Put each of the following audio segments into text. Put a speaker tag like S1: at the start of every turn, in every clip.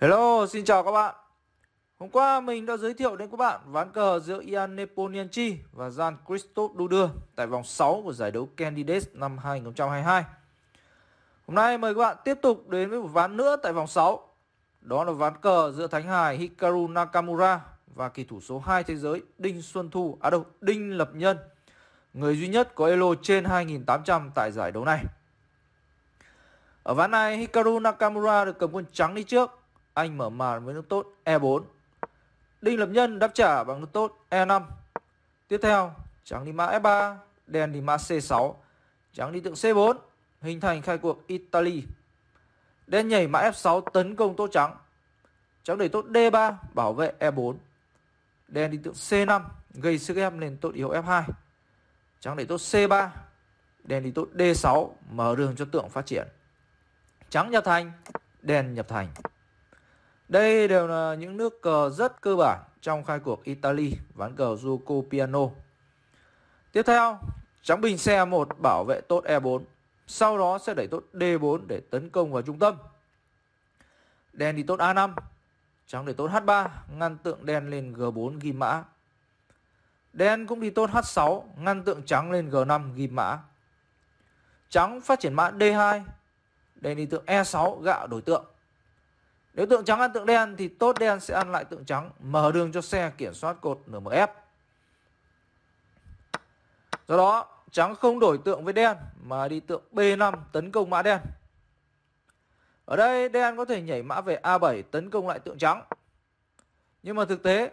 S1: Hello, xin chào các bạn Hôm qua mình đã giới thiệu đến các bạn ván cờ giữa Ian Neponianchi và Jan Christophe Duda tại vòng 6 của giải đấu Candidates năm 2022 Hôm nay mời các bạn tiếp tục đến với một ván nữa tại vòng 6 Đó là ván cờ giữa Thánh Hải Hikaru Nakamura và kỳ thủ số 2 thế giới Đinh Xuân Thu, à đâu, Đinh Lập Nhân Người duy nhất có elo trên 2800 tại giải đấu này Ở ván này Hikaru Nakamura được cầm quân trắng đi trước anh mở màn với nước tốt E4. Đinh Lập Nhân đáp trả bằng nước tốt E5. Tiếp theo, trắng đi mã F3, e đen đi mã C6, trắng đi tượng C4, hình thành khai cuộc Italy. Đen nhảy mã F6 tấn công tốt trắng. Trắng đẩy tốt D3 bảo vệ E4. Đen đi tượng C5 gây sức ép lên tốt yếu F2. Trắng đẩy tốt C3, đen đi tốt D6 mở đường cho tượng phát triển. Trắng nhập thành, đen nhập thành. Đây đều là những nước cờ rất cơ bản trong khai cuộc Italy ván cờ Zuko Piano. Tiếp theo, trắng bình xe 1 bảo vệ tốt E4, sau đó sẽ đẩy tốt D4 để tấn công vào trung tâm. Đen đi tốt A5, trắng đẩy tốt H3, ngăn tượng đen lên G4 ghi mã. Đen cũng đi tốt H6, ngăn tượng trắng lên G5 ghi mã. Trắng phát triển mã D2, đen đi tượng E6 gạo đổi tượng. Nếu tượng trắng ăn tượng đen thì tốt đen sẽ ăn lại tượng trắng, mở đường cho xe kiểm soát cột NMF. Do đó, trắng không đổi tượng với đen mà đi tượng B5 tấn công mã đen. Ở đây đen có thể nhảy mã về A7 tấn công lại tượng trắng. Nhưng mà thực tế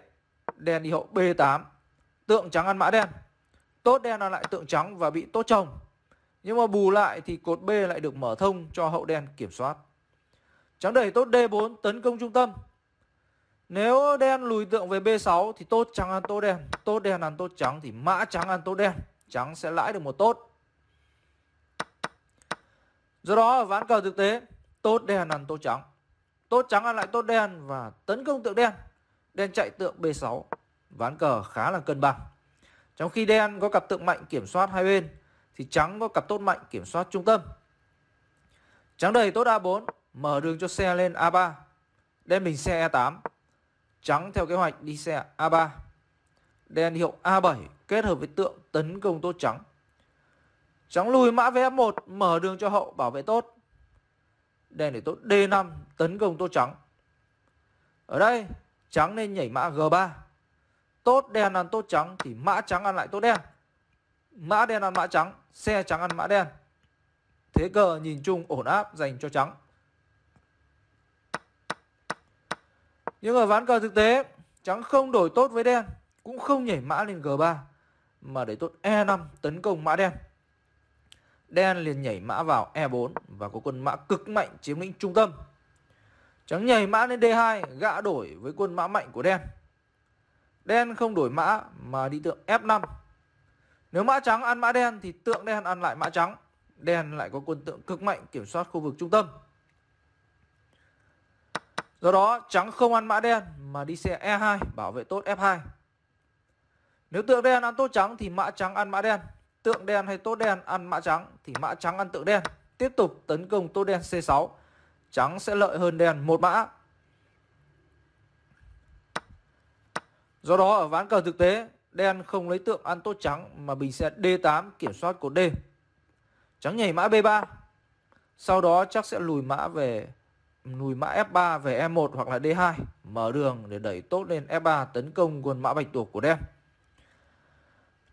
S1: đen đi hậu B8, tượng trắng ăn mã đen. Tốt đen ăn lại tượng trắng và bị tốt chồng. Nhưng mà bù lại thì cột B lại được mở thông cho hậu đen kiểm soát. Trắng đẩy tốt D4 tấn công trung tâm Nếu đen lùi tượng về B6 Thì tốt trắng ăn tốt đen Tốt đen ăn tốt trắng Thì mã trắng ăn tốt đen Trắng sẽ lãi được một tốt Do đó ở ván cờ thực tế Tốt đen ăn tốt trắng Tốt trắng ăn lại tốt đen Và tấn công tượng đen Đen chạy tượng B6 Ván cờ khá là cân bằng Trong khi đen có cặp tượng mạnh kiểm soát hai bên Thì trắng có cặp tốt mạnh kiểm soát trung tâm Trắng đầy tốt A4 Mở đường cho xe lên A3 Đen bình xe E8 Trắng theo kế hoạch đi xe A3 Đen hiệu A7 kết hợp với tượng tấn công tốt trắng Trắng lùi mã về F1 Mở đường cho hậu bảo vệ tốt Đen để tốt D5 tấn công tốt trắng Ở đây trắng nên nhảy mã G3 Tốt đen ăn tốt trắng Thì mã trắng ăn lại tốt đen Mã đen ăn mã trắng Xe trắng ăn mã đen Thế cờ nhìn chung ổn áp dành cho trắng Nhưng ở ván cờ thực tế, trắng không đổi tốt với đen, cũng không nhảy mã lên G3 mà để tốt E5 tấn công mã đen. Đen liền nhảy mã vào E4 và có quân mã cực mạnh chiếm lĩnh trung tâm. Trắng nhảy mã lên D2 gã đổi với quân mã mạnh của đen. Đen không đổi mã mà đi tượng F5. Nếu mã trắng ăn mã đen thì tượng đen ăn lại mã trắng. Đen lại có quân tượng cực mạnh kiểm soát khu vực trung tâm. Do đó trắng không ăn mã đen mà đi xe E2 bảo vệ tốt F2. Nếu tượng đen ăn tốt trắng thì mã trắng ăn mã đen. Tượng đen hay tốt đen ăn mã trắng thì mã trắng ăn tượng đen. Tiếp tục tấn công tốt đen C6. Trắng sẽ lợi hơn đen một mã. Do đó ở ván cờ thực tế, đen không lấy tượng ăn tốt trắng mà bình xe D8 kiểm soát cột D. Trắng nhảy mã B3. Sau đó chắc sẽ lùi mã về lùi mã F3 về E1 hoặc là D2, mở đường để đẩy tốt lên F3 e tấn công quân mã bạch tuộc của đen.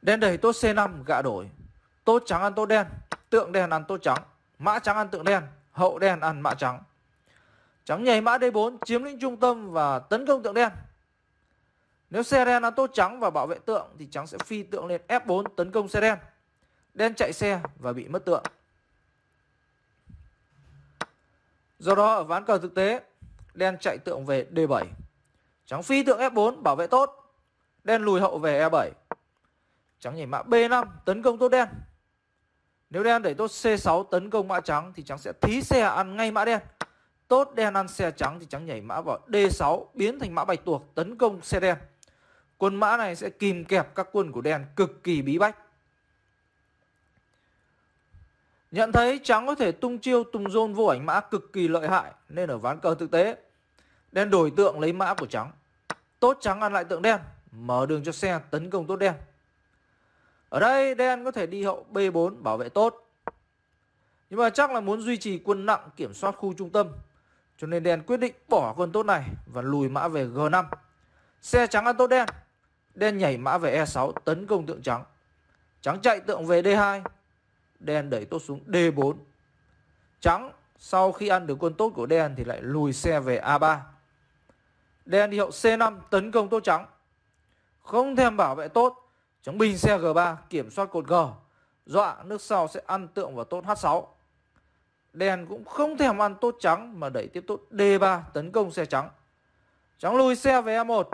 S1: Đen đẩy tốt C5 gạ đổi, tốt trắng ăn tốt đen, tượng đen ăn tốt trắng, mã trắng ăn tượng đen, hậu đen ăn mã trắng. Trắng nhảy mã D4 chiếm lĩnh trung tâm và tấn công tượng đen. Nếu xe đen ăn tốt trắng và bảo vệ tượng thì trắng sẽ phi tượng lên F4 tấn công xe đen. Đen chạy xe và bị mất tượng. Do đó ở ván cờ thực tế, đen chạy tượng về D7. Trắng phi tượng F4 bảo vệ tốt. Đen lùi hậu về E7. Trắng nhảy mã B5 tấn công tốt đen. Nếu đen đẩy tốt C6 tấn công mã trắng thì trắng sẽ thí xe ăn ngay mã đen. Tốt đen ăn xe trắng thì trắng nhảy mã vào D6 biến thành mã bạch tuộc tấn công xe đen. Quân mã này sẽ kìm kẹp các quân của đen cực kỳ bí bách. Nhận thấy trắng có thể tung chiêu tung rôn vô ảnh mã cực kỳ lợi hại nên ở ván cờ thực tế. Đen đổi tượng lấy mã của trắng. Tốt trắng ăn lại tượng đen, mở đường cho xe tấn công tốt đen. Ở đây đen có thể đi hậu B4 bảo vệ tốt. Nhưng mà chắc là muốn duy trì quân nặng kiểm soát khu trung tâm. Cho nên đen quyết định bỏ quân tốt này và lùi mã về G5. Xe trắng ăn tốt đen. Đen nhảy mã về E6 tấn công tượng trắng. Trắng chạy tượng về D2 đen đẩy tốt xuống D4. Trắng sau khi ăn được quân tốt của đen thì lại lùi xe về A3. Đen đi hậu C5 tấn công tốt trắng. Không thèm bảo vệ tốt, trắng bình xe G3 kiểm soát cột G. Dọa nước sau sẽ ăn tượng vào tốt H6. Đen cũng không thèm ăn tốt trắng mà đẩy tiếp tốt D3 tấn công xe trắng. Trắng lùi xe về A1.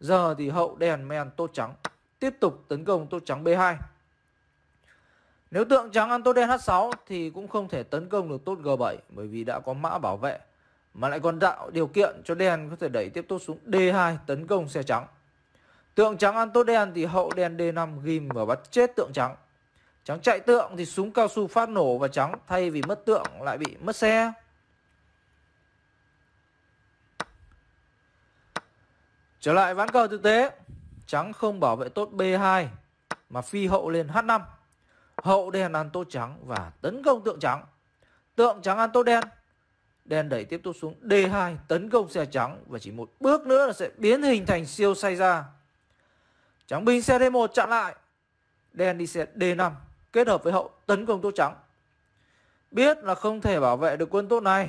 S1: Giờ thì hậu đèn men tốt trắng tiếp tục tấn công tốt trắng B2. Nếu tượng trắng ăn tốt đen H6 thì cũng không thể tấn công được tốt G7 bởi vì đã có mã bảo vệ mà lại còn tạo điều kiện cho đen có thể đẩy tiếp tốt xuống D2 tấn công xe trắng. Tượng trắng ăn tốt đen thì hậu đen D5 ghim và bắt chết tượng trắng. Trắng chạy tượng thì súng cao su phát nổ và trắng thay vì mất tượng lại bị mất xe. Trở lại ván cờ thực tế, trắng không bảo vệ tốt B2 mà phi hậu lên H5. Hậu đen ăn tốt trắng và tấn công tượng trắng. Tượng trắng ăn tốt đen. Đen đẩy tiếp tục xuống D2 tấn công xe trắng và chỉ một bước nữa là sẽ biến hình thành siêu say ra. Trắng binh xe D1 chặn lại. Đen đi xe D5 kết hợp với hậu tấn công tốt trắng. Biết là không thể bảo vệ được quân tốt này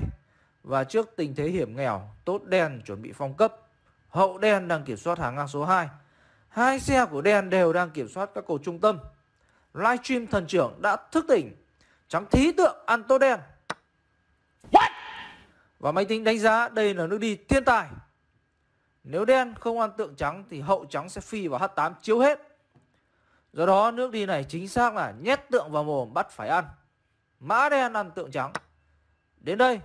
S1: và trước tình thế hiểm nghèo, tốt đen chuẩn bị phong cấp. Hậu đen đang kiểm soát hàng ngang số 2. Hai xe của đen đều đang kiểm soát các cầu trung tâm livestream thần trưởng đã thức tỉnh trắng thí tượng ăn tô đen What? và máy tính đánh giá đây là nước đi thiên tài nếu đen không ăn tượng trắng thì hậu trắng sẽ phi vào h8 chiếu hết do đó nước đi này chính xác là nhét tượng vào mồm bắt phải ăn mã đen ăn tượng trắng đến đây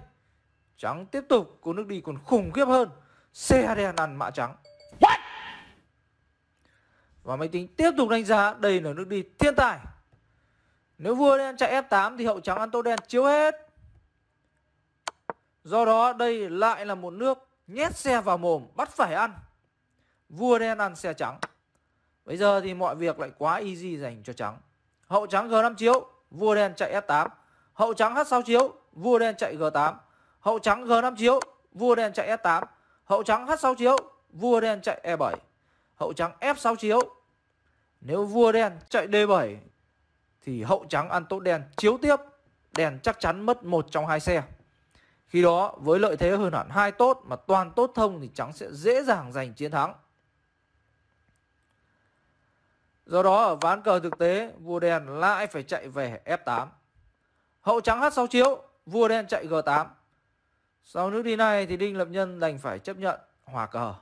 S1: trắng tiếp tục của nước đi còn khủng khiếp hơn xe đen ăn mã trắng và máy tính tiếp tục đánh giá đây là nước đi thiên tài. Nếu vua đen chạy F8 thì hậu trắng ăn tô đen chiếu hết. Do đó đây lại là một nước nhét xe vào mồm bắt phải ăn. Vua đen ăn xe trắng. Bây giờ thì mọi việc lại quá easy dành cho trắng. Hậu trắng G5 chiếu, vua đen chạy F8. Hậu trắng H6 chiếu, vua đen chạy G8. Hậu trắng G5 chiếu, vua đen chạy F8. Hậu trắng H6 chiếu, vua đen chạy E7. Hậu trắng F6 chiếu, nếu vua đen chạy D7 thì hậu trắng ăn tốt đen chiếu tiếp, đen chắc chắn mất một trong hai xe. Khi đó với lợi thế hơn hẳn hai tốt mà toàn tốt thông thì trắng sẽ dễ dàng giành chiến thắng. Do đó ở ván cờ thực tế, vua đen lại phải chạy về F8. Hậu trắng H6 chiếu, vua đen chạy G8. Sau nước đi này thì Đinh Lập Nhân đành phải chấp nhận hòa cờ.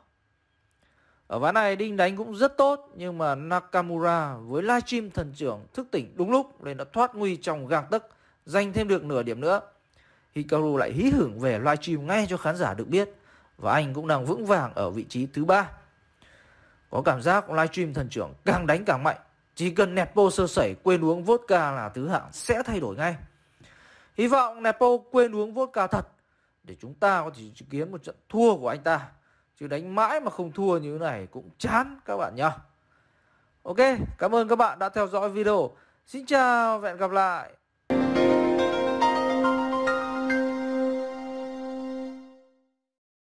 S1: Ở ván này Đinh đánh cũng rất tốt nhưng mà Nakamura với livestream thần trưởng thức tỉnh đúng lúc nên đã thoát nguy trong gang tức giành thêm được nửa điểm nữa. Hikaru lại hí hưởng về livestream ngay cho khán giả được biết và anh cũng đang vững vàng ở vị trí thứ ba. Có cảm giác livestream thần trưởng càng đánh càng mạnh, chỉ cần Nepo sơ sẩy quên uống vodka là thứ hạng sẽ thay đổi ngay. Hy vọng Nepo quên uống vodka thật để chúng ta có thể chứng kiến một trận thua của anh ta. Chứ đánh mãi mà không thua như thế này cũng chán các bạn nhá. Ok, cảm ơn các bạn đã theo dõi video. Xin chào và hẹn gặp lại.